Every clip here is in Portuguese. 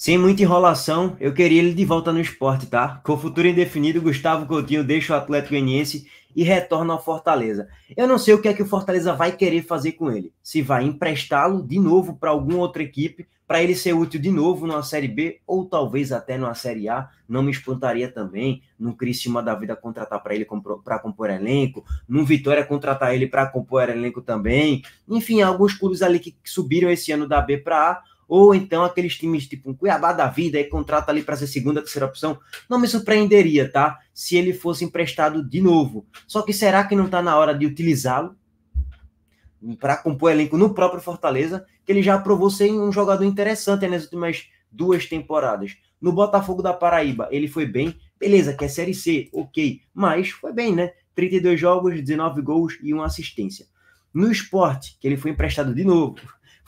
Sem muita enrolação, eu queria ele de volta no esporte, tá? Com o futuro indefinido, Gustavo Coutinho deixa o Atlético Goianiense e retorna ao Fortaleza. Eu não sei o que é que o Fortaleza vai querer fazer com ele. Se vai emprestá-lo de novo para alguma outra equipe, para ele ser útil de novo numa Série B ou talvez até numa Série A. Não me espantaria também no Criciúma da vida contratar para ele para compor elenco, no Vitória contratar ele para compor elenco também. Enfim, alguns clubes ali que subiram esse ano da B para A ou então aqueles times tipo um Cuiabá da vida e contrata ali para ser segunda, terceira opção, não me surpreenderia, tá? Se ele fosse emprestado de novo. Só que será que não está na hora de utilizá-lo para compor elenco no próprio Fortaleza, que ele já provou ser um jogador interessante nas últimas duas temporadas. No Botafogo da Paraíba, ele foi bem, beleza, que é Série C, ok, mas foi bem, né? 32 jogos, 19 gols e uma assistência. No esporte, que ele foi emprestado de novo,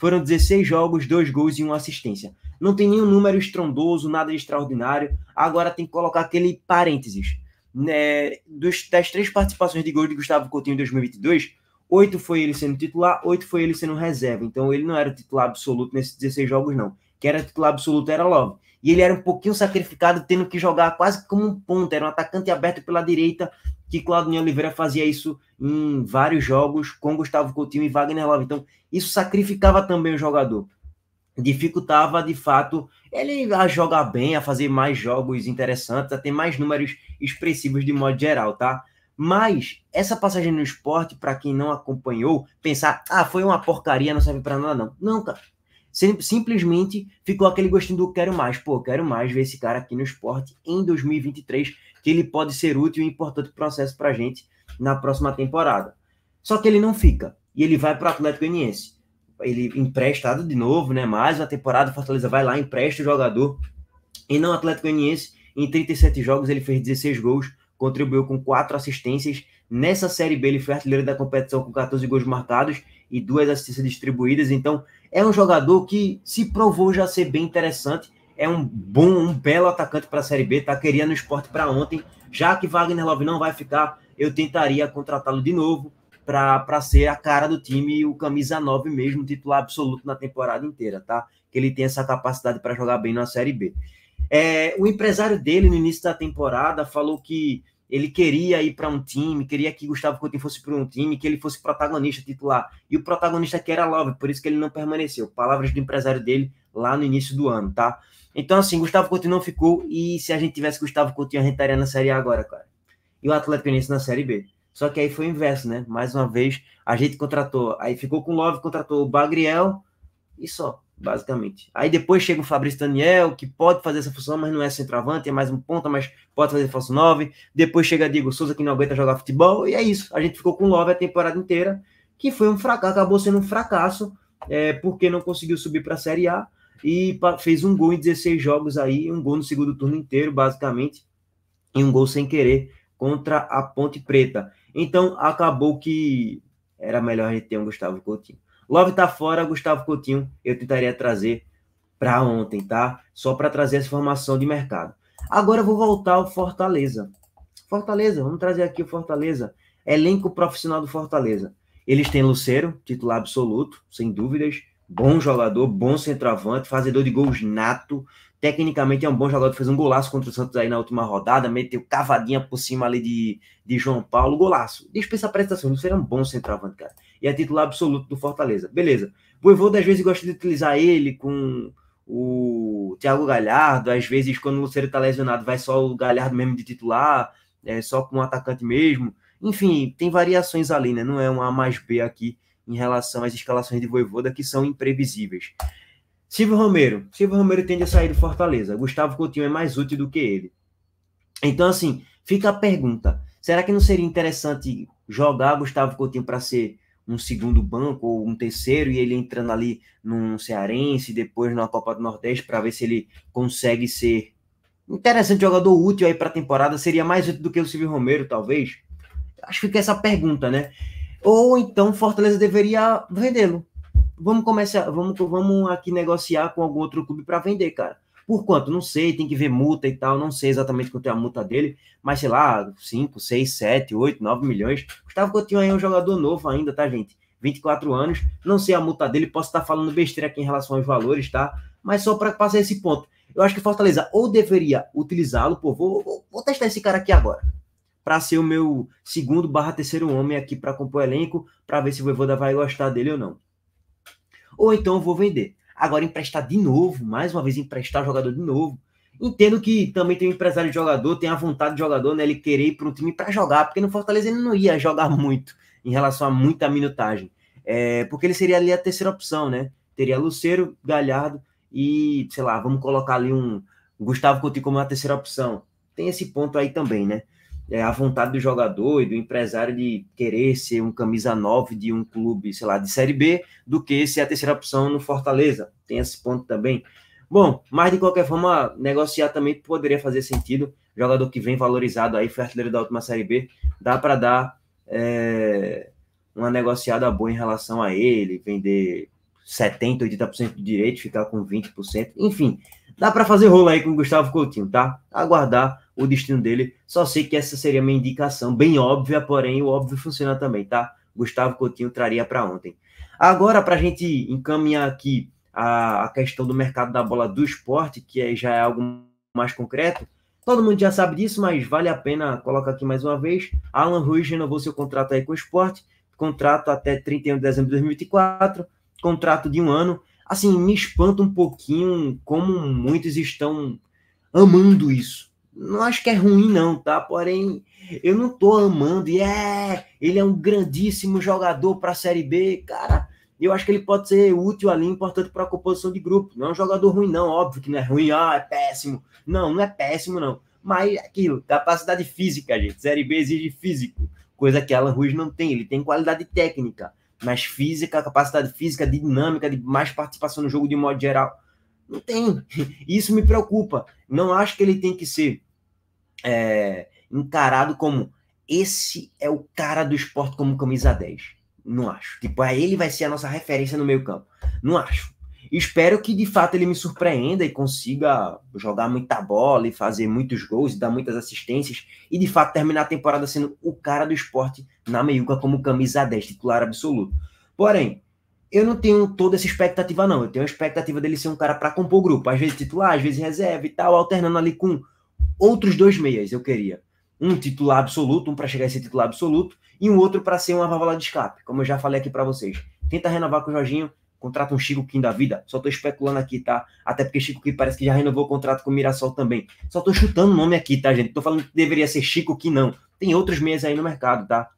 foram 16 jogos, 2 gols e 1 assistência. Não tem nenhum número estrondoso, nada de extraordinário. Agora tem que colocar aquele parênteses. Né, dos, das três participações de gols de Gustavo Coutinho em 2022, oito foi ele sendo titular, oito foi ele sendo reserva. Então ele não era titular absoluto nesses 16 jogos, não. Que era titular absoluto era Love. E ele era um pouquinho sacrificado, tendo que jogar quase como um ponta, era um atacante aberto pela direita, que Claudinho Oliveira fazia isso em vários jogos com Gustavo Coutinho e Wagner Love. Então, isso sacrificava também o jogador. Dificultava, de fato, ele a jogar bem, a fazer mais jogos interessantes, a ter mais números expressivos de modo geral, tá? Mas essa passagem no esporte, para quem não acompanhou, pensar, ah, foi uma porcaria, não serve para nada, não. Não, cara. Simplesmente ficou aquele gostinho do quero mais. Pô, quero mais ver esse cara aqui no esporte em 2023 que ele pode ser útil e importante processo para a gente na próxima temporada. Só que ele não fica, e ele vai para o Atlético Goianiense. Ele emprestado de novo, né? Mais uma temporada, Fortaleza vai lá, empresta o jogador. E não Atlético Goianiense, em 37 jogos ele fez 16 gols, contribuiu com quatro assistências. Nessa Série B ele foi artilheiro da competição com 14 gols marcados e duas assistências distribuídas. Então é um jogador que se provou já ser bem interessante é um bom, um belo atacante para a Série B, tá querendo o esporte para ontem. Já que Wagner Love não vai ficar, eu tentaria contratá-lo de novo para ser a cara do time, o camisa 9 mesmo, titular absoluto na temporada inteira, tá? Que ele tem essa capacidade para jogar bem na Série B. É, o empresário dele, no início da temporada, falou que ele queria ir para um time, queria que Gustavo Coutinho fosse para um time, que ele fosse protagonista titular. E o protagonista que era Love, por isso que ele não permaneceu. Palavras do empresário dele lá no início do ano, tá? Então, assim, Gustavo Coutinho não ficou, e se a gente tivesse Gustavo Coutinho, a gente estaria na Série A agora, cara. E o Atlético Mineiro na Série B. Só que aí foi o inverso, né? Mais uma vez, a gente contratou, aí ficou com o Love, contratou o Bagriel e só, basicamente. Aí depois chega o Fabrício Daniel, que pode fazer essa função, mas não é centroavante, é mais um ponta, mas pode fazer falso 9. Depois chega Diego Souza, que não aguenta jogar futebol, e é isso. A gente ficou com o Love a temporada inteira, que foi um fracasso, acabou sendo um fracasso, é, porque não conseguiu subir para a Série A e fez um gol em 16 jogos aí, um gol no segundo turno inteiro, basicamente, e um gol sem querer contra a Ponte Preta. Então, acabou que era melhor a gente ter um Gustavo Coutinho. Love tá fora, Gustavo Coutinho, eu tentaria trazer para ontem, tá? Só para trazer essa formação de mercado. Agora eu vou voltar ao Fortaleza. Fortaleza, vamos trazer aqui o Fortaleza. Elenco profissional do Fortaleza. Eles têm Luceiro, titular absoluto, sem dúvidas bom jogador, bom centroavante, fazedor de gols nato. Tecnicamente é um bom jogador, fez um golaço contra o Santos aí na última rodada, meteu cavadinha por cima ali de, de João Paulo, golaço. Dispensa a prestação, ele seria um bom centroavante, cara. E é titular absoluto do Fortaleza. Beleza. O Evold às vezes gosta de utilizar ele com o Thiago Galhardo, às vezes quando o Lucero tá lesionado, vai só o Galhardo mesmo de titular, é, só com um atacante mesmo. Enfim, tem variações ali, né? Não é um A mais B aqui em relação às escalações de Voivoda, que são imprevisíveis. Silvio Romero. Silvio Romero tende a sair do Fortaleza. Gustavo Coutinho é mais útil do que ele. Então, assim, fica a pergunta. Será que não seria interessante jogar Gustavo Coutinho para ser um segundo banco ou um terceiro e ele entrando ali num cearense, depois na Copa do Nordeste para ver se ele consegue ser interessante jogador útil aí para a temporada, seria mais útil do que o Silvio Romero, talvez? Acho que fica essa pergunta, né? Ou então Fortaleza deveria vendê-lo. Vamos começar, vamos, vamos aqui negociar com algum outro clube para vender, cara. Por quanto? Não sei, tem que ver multa e tal. Não sei exatamente quanto é a multa dele, mas sei lá, 5, 6, 7, 8, 9 milhões. Gustavo Coutinho aí é um jogador novo ainda, tá, gente? 24 anos. Não sei a multa dele, posso estar falando besteira aqui em relação aos valores, tá? Mas só para passar esse ponto. Eu acho que Fortaleza ou deveria utilizá-lo, pô, vou, vou, vou testar esse cara aqui agora para ser o meu segundo barra terceiro homem aqui para compor o elenco, para ver se o Voivoda vai gostar dele ou não. Ou então vou vender. Agora emprestar de novo, mais uma vez emprestar o jogador de novo. Entendo que também tem um empresário de jogador, tem a vontade de jogador, né? Ele querer ir para um time para jogar, porque no Fortaleza ele não ia jogar muito em relação a muita minutagem. É, porque ele seria ali a terceira opção, né? Teria Luceiro, Galhardo e, sei lá, vamos colocar ali um Gustavo Coutinho como a terceira opção. Tem esse ponto aí também, né? é, a vontade do jogador e do empresário de querer ser um camisa 9 de um clube, sei lá, de Série B, do que ser a terceira opção no Fortaleza. Tem esse ponto também. Bom, mas de qualquer forma, negociar também poderia fazer sentido. Jogador que vem valorizado aí, foi artilheiro da última Série B, dá para dar é, uma negociada boa em relação a ele, vender 70%, 80% de direito, ficar com 20%, enfim. Dá para fazer rolo aí com o Gustavo Coutinho, tá? Aguardar o destino dele. Só sei que essa seria minha indicação, bem óbvia, porém o óbvio funciona também, tá? Gustavo Coutinho traria para ontem. Agora, para a gente encaminhar aqui a, a, questão do mercado da bola do esporte, que é, já é algo mais concreto, todo mundo já sabe disso, mas vale a pena colocar aqui mais uma vez. Alan Ruiz renovou seu contrato aí com o esporte, contrato até 31 de dezembro de 2024, contrato de um ano assim, me espanta um pouquinho como muitos estão amando isso. Não acho que é ruim, não, tá? Porém, eu não tô amando. E é, ele é um grandíssimo jogador para a Série B, cara. Eu acho que ele pode ser útil ali, importante para a composição de grupo. Não é um jogador ruim, não. Óbvio que não é ruim, ah, é péssimo. Não, não é péssimo, não. Mas é aquilo, capacidade física, gente. Série B exige físico, coisa que Alan Ruiz não tem. Ele tem qualidade técnica mas física, capacidade física, dinâmica, de mais participação no jogo de modo geral. Não tem. Isso me preocupa. Não acho que ele tem que ser é, encarado como esse é o cara do esporte como camisa 10. Não acho. Tipo, aí ah, ele vai ser a nossa referência no meio campo. Não acho. Espero que de fato ele me surpreenda e consiga jogar muita bola e fazer muitos gols e dar muitas assistências e de fato terminar a temporada sendo o cara do esporte na meiuca como camisa 10, titular absoluto. Porém, eu não tenho toda essa expectativa, não. Eu tenho a expectativa dele ser um cara para compor o grupo, às vezes titular, às vezes reserva e tal, alternando ali com outros dois meias. Eu queria um titular absoluto, um para chegar a ser titular absoluto e um outro para ser uma válvula de escape, como eu já falei aqui para vocês. Tenta renovar com o Jorginho, contrata um Chico Kim da vida. Só tô especulando aqui, tá? Até porque Chico Kim parece que já renovou o contrato com o Mirassol também. Só tô chutando o nome aqui, tá, gente? Tô falando que deveria ser Chico Kim, não. Tem outros meias aí no mercado, tá?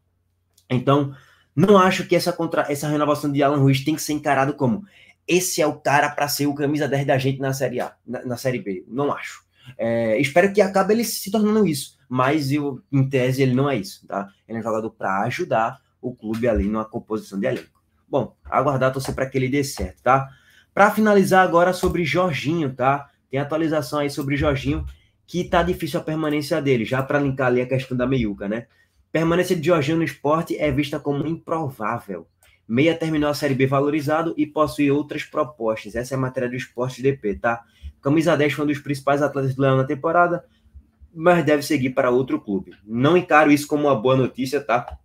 Então, não acho que essa, contra... essa renovação de Alan Ruiz tem que ser encarado como esse é o cara para ser o camisa 10 da gente na Série A, na, na Série B. Não acho. É, espero que acabe ele se tornando isso, mas eu, em tese ele não é isso, tá? Ele é um jogador para ajudar o clube ali numa composição de elenco. Bom, aguardar, torcer para que ele dê certo, tá? Para finalizar agora sobre Jorginho, tá? Tem atualização aí sobre Jorginho, que tá difícil a permanência dele, já para linkar ali a questão da meiuca, né? Permanência de Jorginho no esporte é vista como improvável. Meia terminou a Série B valorizado e possui outras propostas. Essa é a matéria do Esporte DP, tá? Camisa 10 foi um dos principais atletas do Leão na temporada, mas deve seguir para outro clube. Não encaro isso como uma boa notícia, tá?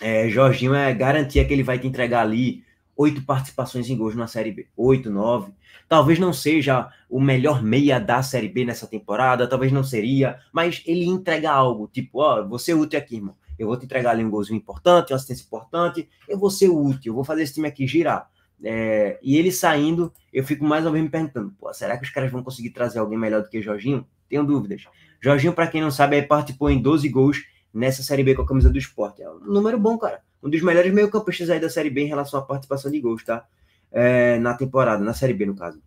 é, Jorginho é garantia que ele vai te entregar ali oito participações em gols na Série B. Oito, nove. Talvez não seja o melhor meia da Série B nessa temporada, talvez não seria, mas ele entrega algo, tipo, ó, oh, você é útil aqui, irmão. Eu vou te entregar ali um golzinho importante, uma assistência importante, eu vou ser útil, eu vou fazer esse time aqui girar. É, e ele saindo, eu fico mais ou menos me perguntando, pô, será que os caras vão conseguir trazer alguém melhor do que Jorginho? Tenho dúvidas. Jorginho, para quem não sabe, participou em 12 gols nessa Série B com a camisa do esporte. É um número bom, cara. Um dos melhores meio-campistas aí da Série B em relação à participação de gols, tá? É, na temporada, na Série B, no caso.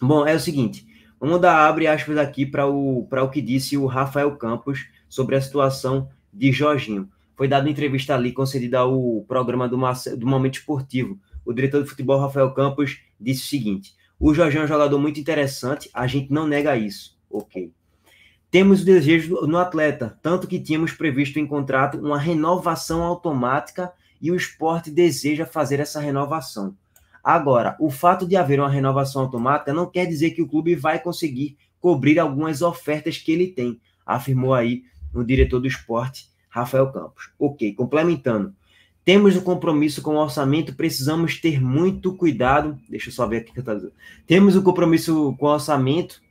Bom, é o seguinte. Vamos dar abre aspas aqui para o, o que disse o Rafael Campos sobre a situação de Jorginho. Foi dada uma entrevista ali concedida ao programa do, do Momento Esportivo. O diretor de futebol, Rafael Campos, disse o seguinte: O Jorginho é um jogador muito interessante, a gente não nega isso. Ok. Temos o desejo no atleta, tanto que tínhamos previsto em contrato uma renovação automática e o esporte deseja fazer essa renovação. Agora, o fato de haver uma renovação automática não quer dizer que o clube vai conseguir cobrir algumas ofertas que ele tem, afirmou aí o diretor do esporte, Rafael Campos. Ok, complementando. Temos o um compromisso com o orçamento, precisamos ter muito cuidado. Deixa eu só ver aqui que eu estou dizendo. Temos o um compromisso com o orçamento,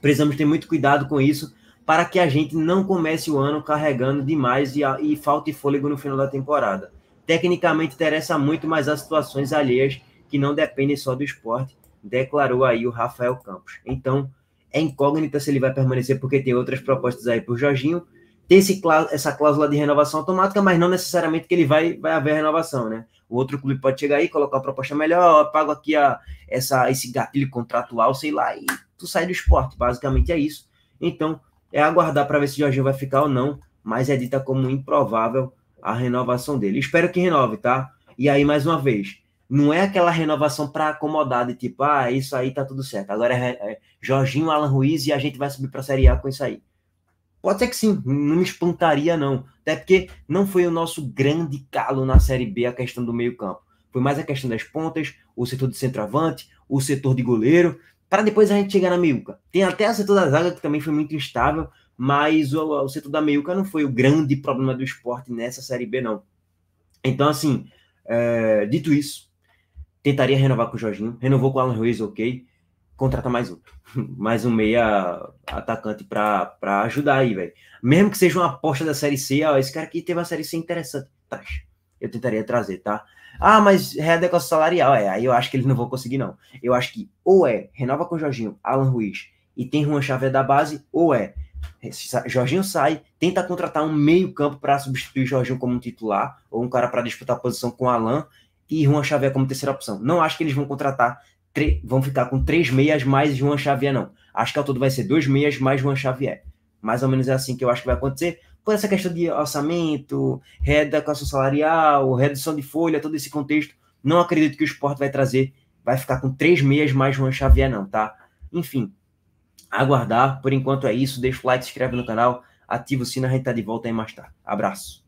Precisamos ter muito cuidado com isso para que a gente não comece o ano carregando demais e, e fôlego no final da temporada. Tecnicamente interessa muito, mas as situações alheias que não dependem só do esporte, declarou aí o Rafael Campos. Então, é incógnita se ele vai permanecer, porque tem outras propostas aí para o Jorginho. Tem esse, essa cláusula de renovação automática, mas não necessariamente que ele vai, vai haver renovação, né? O outro clube pode chegar aí, colocar a proposta melhor, eu pago aqui a, essa, esse gatilho contratual, sei lá, e tu sai do esporte, basicamente é isso. Então, é aguardar para ver se o Jorginho vai ficar ou não, mas é dita como improvável a renovação dele. Espero que renove, tá? E aí, mais uma vez, não é aquela renovação para acomodar de tipo, ah, é isso aí tá tudo certo. Agora é, é Jorginho, Alan Ruiz e a gente vai subir para a Série A com isso aí. Pode ser que sim, não me espantaria não. Até porque não foi o nosso grande calo na Série B a questão do meio campo. Foi mais a questão das pontas, o setor de centroavante, o setor de goleiro para depois a gente chegar na meiuca. Tem até o setor da zaga que também foi muito instável, mas o, o setor da meiuca não foi o grande problema do esporte nessa Série B, não. Então, assim, é, dito isso, tentaria renovar com o Jorginho, renovou com o Alan Ruiz, ok, contrata mais outro, mais um meia atacante para ajudar aí, velho. Mesmo que seja uma aposta da Série C, ó, esse cara aqui teve uma Série C interessante, taxa eu tentaria trazer, tá? Ah, mas readequação salarial, é, aí eu acho que eles não vão conseguir, não. Eu acho que ou é, renova com Jorginho, Alan Ruiz e tem Juan Xavier da base, ou é, Jorginho sai, tenta contratar um meio campo para substituir Jorginho como titular, ou um cara para disputar a posição com Alan e Juan Xavier como terceira opção. Não acho que eles vão contratar, vão ficar com três meias mais Juan Xavier, não. Acho que ao todo vai ser dois meias mais Juan Xavier. Mais ou menos é assim que eu acho que vai acontecer por essa questão de orçamento, readequação salarial, redução de folha, todo esse contexto, não acredito que o esporte vai trazer, vai ficar com três meias mais Juan Xavier, não, tá? Enfim, aguardar. Por enquanto é isso. Deixa o like, se inscreve no canal, ativa o sino, a gente tá de volta aí mais tarde. Abraço.